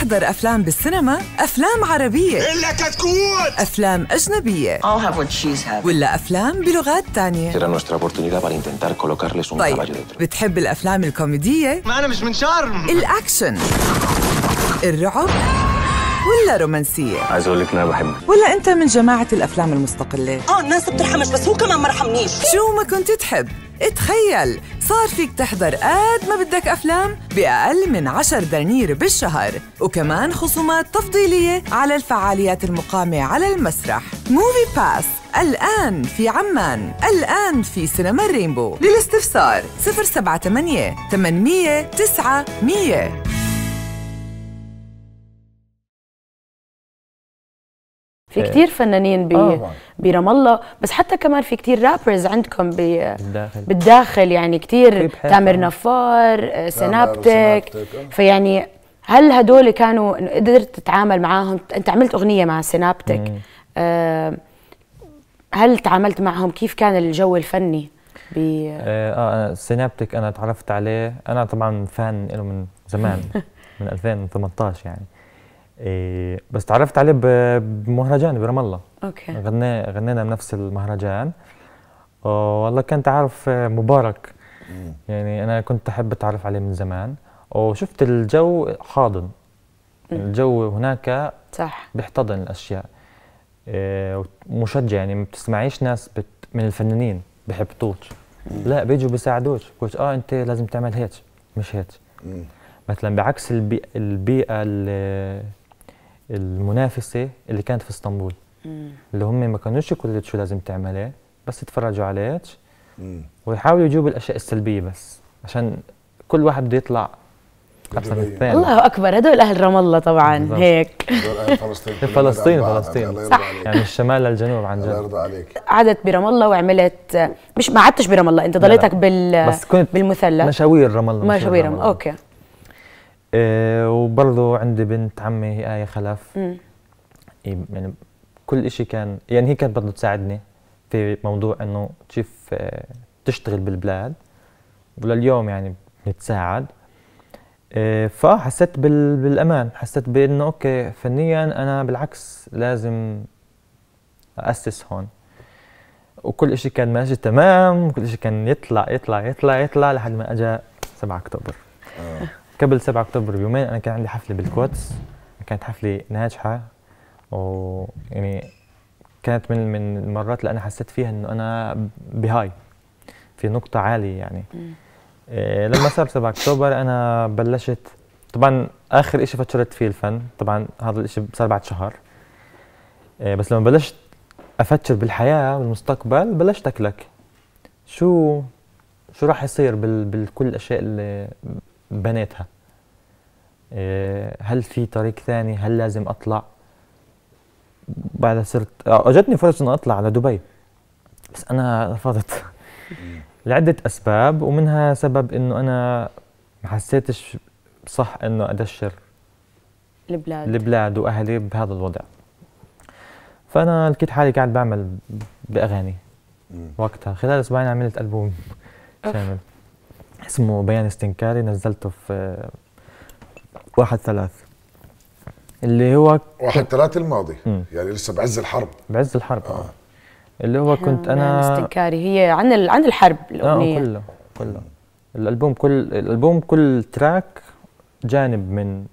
تحضر أفلام بالسينما أفلام عربية إلا كتكوت أفلام أجنبية I'll have what she's having. ولا أفلام بلغات تانية طيب. بتحب الأفلام الكوميدية ما أنا مش من شرم الأكشن الرعب ولا رومانسيه عايز اقول لك انا بحبك ولا انت من جماعه الافلام المستقله اه الناس بترحمش بس هو كمان ما رحمنيش شو ما كنت تحب اتخيل صار فيك تحضر قد ما بدك أفلام بأقل من 10 دنانير بالشهر وكمان خصومات تفضيلية على الفعاليات المقامة على المسرح موفي باس الآن في عمان الآن في سينما الرينبو للاستفسار 078 800 900 في إيه. كتير فنانين ب... آه، برام الله بس حتى كمان في كتير رابرز عندكم ب... بالداخل بالداخل يعني كتير تامر آه. نفار سنابتك آه، فيعني هل هدول كانوا قدرت تتعامل معاهم انت عملت اغنيه مع سنابتك آه هل تعاملت معهم كيف كان الجو الفني ب اه, آه سنابتك انا تعرفت عليه انا طبعا فان له من زمان من 2018 يعني إيه بس تعرفت عليه بمهرجان برام الله اوكي غنى غنينا بنفس المهرجان والله كان تعارف آه، مبارك مم. يعني انا كنت احب اتعرف عليه من زمان وشفت الجو حاضن مم. الجو هناك صح بيحتضن الاشياء إيه مشجع يعني ما بتسمعيش ناس بت من الفنانين بحبطوك لا بيجوا بيساعدوك قلت اه انت لازم تعمل هيك مش هيك مثلا بعكس البيئه, البيئة المنافسه اللي كانت في اسطنبول مم. اللي هم ما كانوش يقولوا شو لازم تعملي بس يتفرجوا عليك ويحاولوا يجيبوا الاشياء السلبيه بس عشان كل واحد بده يطلع احسن من الثاني الله اكبر هدول اهل رام الله طبعا بالضبط. هيك هدول اهل فلسطين فلسطين فلسطين صح يعني من الشمال للجنوب عن جد الله يرضى عليك قعدت برام الله وعملت مش ما قعدتش برام الله انت ضليتك بال بس كنت بالمثلث مشاوير رام الله مشاوير رام الله اوكي إيه وبرضه عندي بنت عمي آية خلف مم. يعني كل إشي كان يعني هي كانت برضه تساعدني في موضوع إنه كيف آه تشتغل بالبلاد ولليوم يعني بنتساعد إيه فحسيت بال بالأمان حسيت بإنه أوكي فنيا أنا بالعكس لازم أسس هون وكل إشي كان ماشي تمام وكل إشي كان يطلع يطلع يطلع يطلع لحد ما أجا 7 أكتوبر آه. قبل 7 اكتوبر بيومين انا كان عندي حفله بالكوتس كانت حفله ناجحه ويعني كانت من من المرات اللي انا حسيت فيها انه انا بهاي في نقطه عاليه يعني إيه لما صار 7 اكتوبر انا بلشت طبعا اخر شيء فتشرت فيه الفن طبعا هذا الشيء صار بعد شهر إيه بس لما بلشت افكر بالحياه بالمستقبل بلشت اكلك شو شو راح يصير بالكل الاشياء اللي بناتها آه، هل في طريق ثاني هل لازم اطلع بعد صرت اجتني آه، فرصه ان اطلع على دبي بس انا رفضت لعده اسباب ومنها سبب انه انا ما حسيتش صح انه ادشر البلاد البلاد واهلي بهذا الوضع فانا لقيت حالي قاعد بعمل باغاني وقتها خلال اسبوعين عملت البوم شامل اسمه بيان استنكاري نزلته في واحد ثلاث اللي هو واحد ثلاث الماضي م. يعني لسه بعز الحرب بعز الحرب آه. آه. اللي هو آه، كنت انا استنكاري هي عن ال... عن الحرب آه، الاغنيه آه كله كله الالبوم كل الالبوم كل تراك جانب من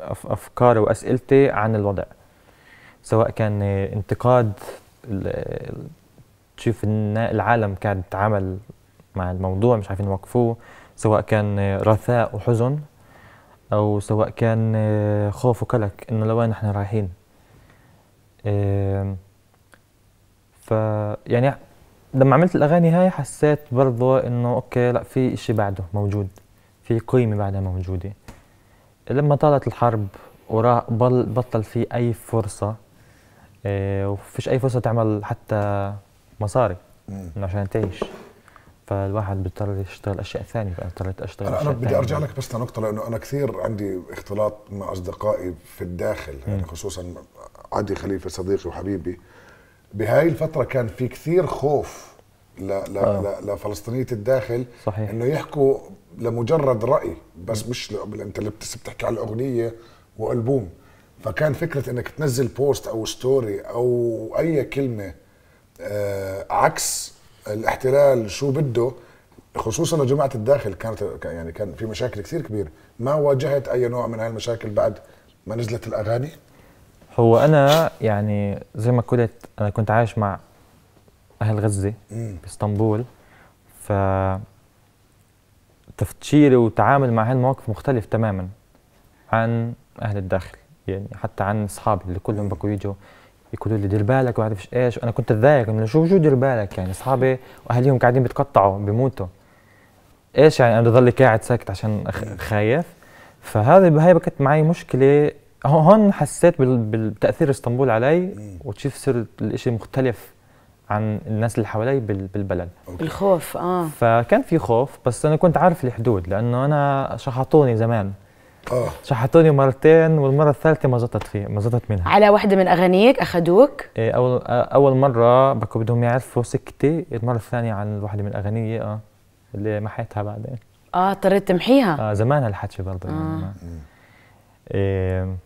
أف... افكاري واسئلتي عن الوضع سواء كان انتقاد ال... كيف العالم كان تعامل مع الموضوع مش عارفين يوقفوه سواء كان رثاء وحزن او سواء كان خوف وقلق انه لوين احنا رايحين ف يعني لما عملت الاغاني هاي حسيت برضه انه اوكي لا في اشي بعده موجود في قيمه بعدها موجوده لما طالت الحرب وراح بطل في اي فرصه آه، وفيش اي فرصه تعمل حتى مصاري عشان تعيش فالواحد بيضطر يشتغل اشياء ثانيه فاضطريت اشتغل انا, بدي ارجع لك بس لنقطه لانه انا كثير عندي اختلاط مع اصدقائي في الداخل م. يعني خصوصا عدي خليفه صديقي وحبيبي بهاي الفتره كان في كثير خوف لا لا آه. لا لفلسطينيه الداخل صحيح. انه يحكوا لمجرد راي بس م. مش انت اللي بتحكي على الاغنيه والبوم فكان فكره انك تنزل بوست او ستوري او اي كلمه آه، عكس الاحتلال شو بده خصوصا جماعه الداخل كانت يعني كان في مشاكل كثير كبيره ما واجهت اي نوع من هالمشاكل بعد ما نزلت الاغاني هو انا يعني زي ما قلت انا كنت عايش مع اهل غزه باسطنبول ف تفتشيري وتعامل مع هالمواقف مختلف تماما عن اهل الداخل يعني حتى عن اصحابي اللي كلهم بقوا يجوا يقولوا لي دير بالك وما عرفش ايش انا كنت اتضايق انه شو شو دير بالك يعني اصحابي واهاليهم قاعدين بتقطعوا بيموتوا ايش يعني انا بضل قاعد ساكت عشان خايف فهذا هي بكت معي مشكله هون حسيت بتاثير اسطنبول علي وتشوف صرت الاشي مختلف عن الناس اللي حوالي بالبلد الخوف اه فكان في خوف بس انا كنت عارف الحدود لانه انا شحطوني زمان اه شحطوني مرتين والمره الثالثه ما زطت فيه ما زطت منها على وحده من اغانيك اخذوك إيه اول اول مره بكو بدهم يعرفوا سكتي المره الثانيه عن وحده من اغانيي اه اللي محيتها بعدين اه اضطريت تمحيها اه زمان هالحكي برضه آه. يعني إيه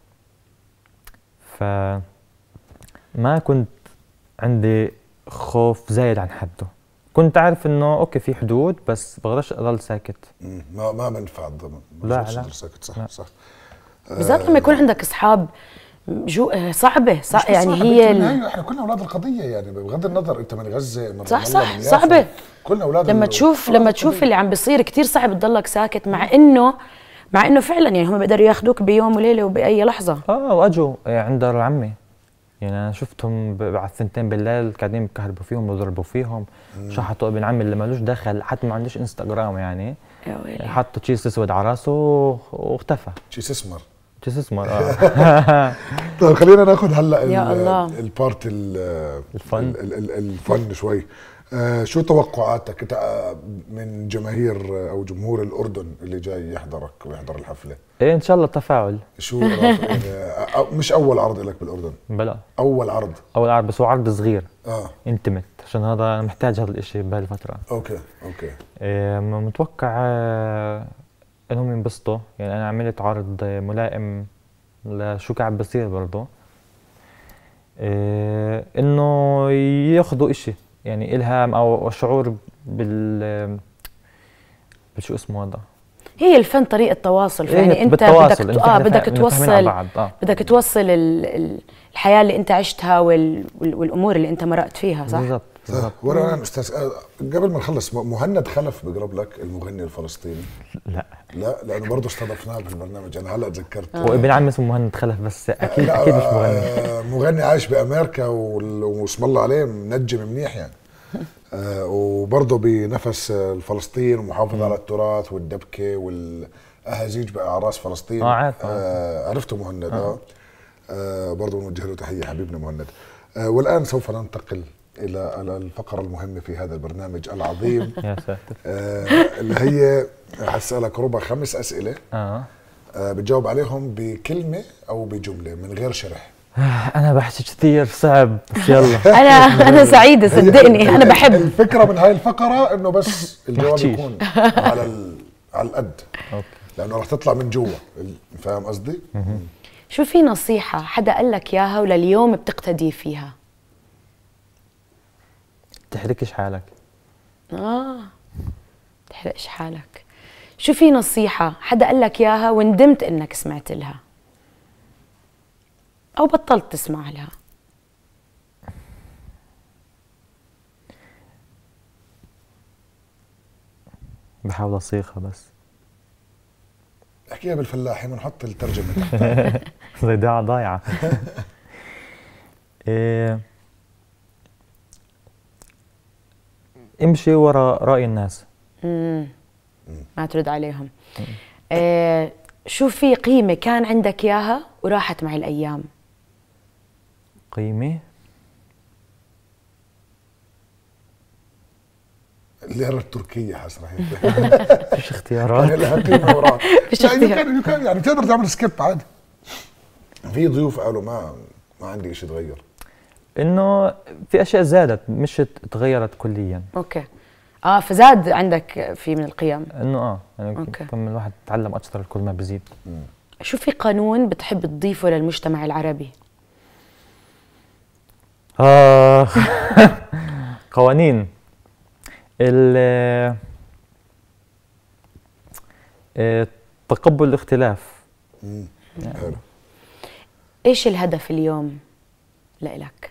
ف ما كنت عندي خوف زايد عن حده كنت عارف انه اوكي في حدود بس بقدرش اضل ساكت ما ما بنفع الضمن لا لا ساكت صح لا. صح بالذات لما آه. يكون عندك اصحاب جو آه، صعبه صع... يعني صعبة. هي ال... احنا كلنا اولاد القضيه يعني بغض النظر انت من غزه من صح صح صعبه كلنا اولاد لما تشوف لما تشوف اللي عم بيصير كثير صعب تضلك ساكت مع انه مع انه فعلا يعني هم بيقدروا ياخذوك بيوم وليله وباي لحظه اه واجوا آه، عند دار عمي يعني انا شفتهم على الثنتين بالليل قاعدين بكهربوا فيهم بضربوا فيهم شحطوا ابن عمي اللي مالوش دخل حتى ما عندوش انستغرام يعني حط تشيس اسود على راسه واختفى تشيس اسمر تشيس اسمر اه طيب خلينا ناخذ هلا يا الله البارت الفن الفن شوي آه شو توقعاتك آه، من جماهير آه، او جمهور الاردن اللي جاي يحضرك ويحضر الحفله؟ ايه ان شاء الله تفاعل شو يعني مش اول عرض لك بالاردن بلا اول عرض اول عرض بس هو عرض صغير اه انتمت عشان هذا انا محتاج هذا الشيء بهالفتره اوكي اوكي إيه متوقع انهم ينبسطوا يعني انا عملت عرض ملائم لشو قاعد بصير برضه إيه انه ياخذوا شيء يعني الهام او شعور بال بشو اسمه هذا هي الفن طريقه تواصل يعني انت بالتواصل. آه، بدك اه بدك توصل آه. بدك توصل الحياه اللي انت عشتها وال... والامور اللي انت مرقت فيها صح بالضبط طيب، بالظبط استاذ آه، قبل ما نخلص مهند خلف بيقرب لك المغني الفلسطيني لا لا لانه برضه استضفناه في البرنامج انا هلا تذكرت هو ابن عمي اسمه مهند خلف بس آه، اكيد اكيد مش مغني آه، مغني عايش بامريكا واسم الله عليه منجم منيح يعني وبرضه بنفس الفلسطين ومحافظ على التراث والدبكه والاهازيج باعراس فلسطين اه عارفه عرفته مهند اه, آه برضه بنوجه له تحيه حبيبنا مهند والان سوف ننتقل الى الفقره المهمه في هذا البرنامج العظيم يا ساتر آه، اللي هي حسالك ربع خمس اسئله اه, آه، بتجاوب عليهم بكلمه او بجمله من غير شرح آه، انا بحكي كثير صعب بس يلا انا انا سعيده صدقني انا بحب الفكره من هاي الفقره انه بس الجواب يكون على على القد اوكي لانه رح تطلع من جوا فاهم قصدي شو في نصيحه حدا قال لك اياها ولليوم بتقتدي فيها تحركش حالك اه تحرقش حالك شو في نصيحة حدا قال لك إياها وندمت إنك سمعت لها أو بطلت تسمع لها بحاول أصيغها بس احكيها بالفلاحي بنحط الترجمة تحتها ضيعة ضايعة إيه امشي ورا راي الناس امم ما ترد عليهم آه شو في قيمه كان عندك اياها وراحت مع الايام قيمه الليره التركيه حاسس فيش اختيارات لا فيش يعني اختيارات يعني تقدر تعمل سكيب عادي في ضيوف قالوا ما ما عندي شيء تغير انه في اشياء زادت مش تغيرت كليا اوكي اه فزاد عندك في من القيم انه اه يعني أوكي. كم الواحد تعلم اكثر كل ما بزيد مم. شو في قانون بتحب تضيفه للمجتمع العربي آه قوانين ال آه، تقبل الاختلاف يعني. حلو ايش الهدف اليوم لإلك؟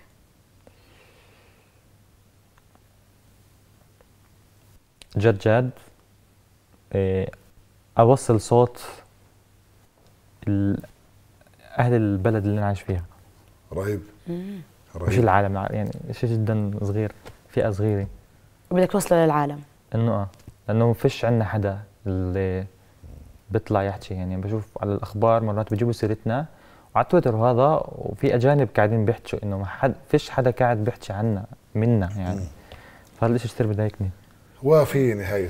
جد جاد آه، أوصل صوت أهل البلد اللي أنا عايش فيها رهيب رهيب مش العالم يعني شيء جدا صغير فئة صغيرة بدك توصله للعالم إنه آه لأنه ما فيش عندنا حدا اللي بيطلع يحكي يعني بشوف على الأخبار مرات بيجيبوا سيرتنا وعلى تويتر وهذا وفي أجانب قاعدين بيحكوا إنه ما حد فيش حدا قاعد بيحكي عنا منا يعني فهذا الشيء كثير بضايقني وفي نهايه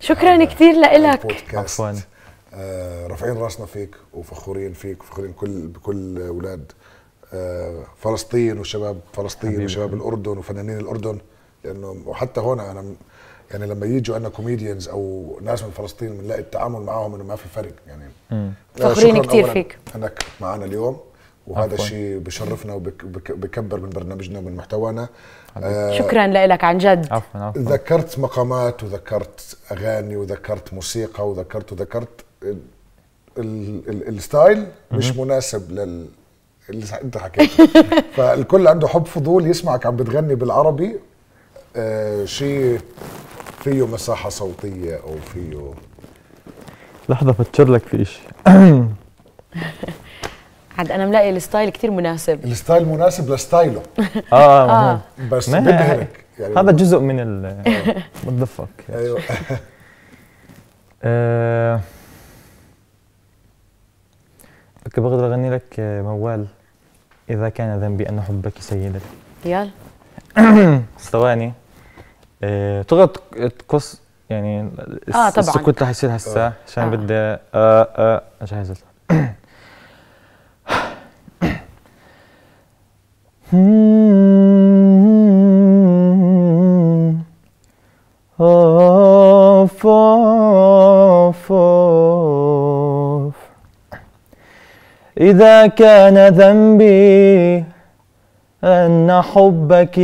شكرا كثير لك عفوا آه، رافعين راسنا فيك وفخورين فيك وفخورين كل بكل اولاد آه، فلسطين وشباب فلسطين حبيب. وشباب الاردن وفنانين الاردن لانه وحتى هنا انا يعني لما يجوا عندنا كوميديانز او ناس من فلسطين بنلاقي التعامل معاهم انه ما في فرق يعني آه، فخورين كثير فيك انك معنا اليوم وهذا الشيء بشرفنا وبكبر من برنامجنا ومن محتوانا آه شكرا لك عن جد عفوا عفوا ذكرت مقامات وذكرت اغاني وذكرت موسيقى وذكرت وذكرت الستايل مش مناسب لل اللي انت حكيته فالكل عنده حب فضول يسمعك عم بتغني بالعربي آه شيء فيه مساحه صوتيه او فيه لحظه فتشر لك في شيء عاد انا ملاقي الستايل كثير مناسب الستايل مناسب لستايله آه،, آه،, اه, آه. بس ببهرك يعني هذا جزء من ال بتضفك ايوه آه، اوكي بقدر اغني لك موال اذا كان ذنبي ان حبك سيدتي يلا ثواني تقدر تقص يعني اه طبعا السكوت رح يصير هسه عشان بدي آه آه اوف آه، اوف اوف إذا كان ذنبي أن حبك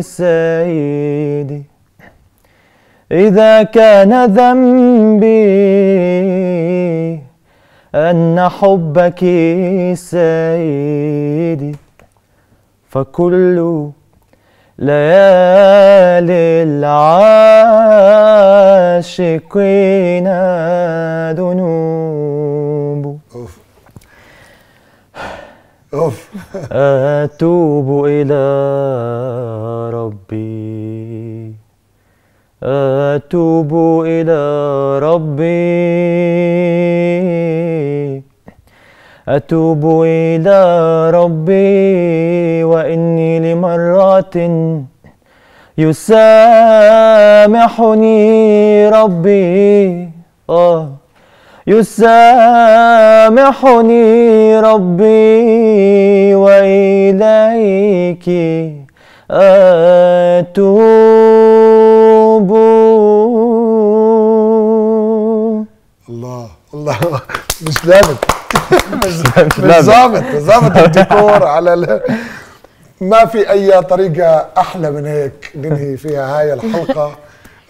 سيدي إذا كان ذنبي أن حبك سيدي فكل ليالي العاشقين ذنوب أوف أوف أتوب إلى ربي أتوب إلى ربي أتوب إلى ربي وإني لمرات يسامحني ربي آه يسامحني ربي وإليك أتوب الله الله مش لابد بالضبط ظابط ظابط الديكور على ال... ما في اي طريقه احلى من هيك ننهي فيها هاي الحلقه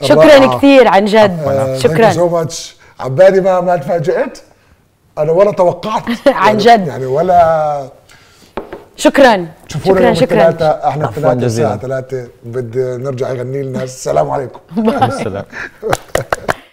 شكرا كثير عن جد آه شكرا سو ماتش عبالي ما ما تفاجئت انا ولا توقعت عن يعني- جد يعني ولا شكرا شكرا شكرا احنا الثلاثة الساعة 3 بدي نرجع يغني لنا السلام عليكم السلام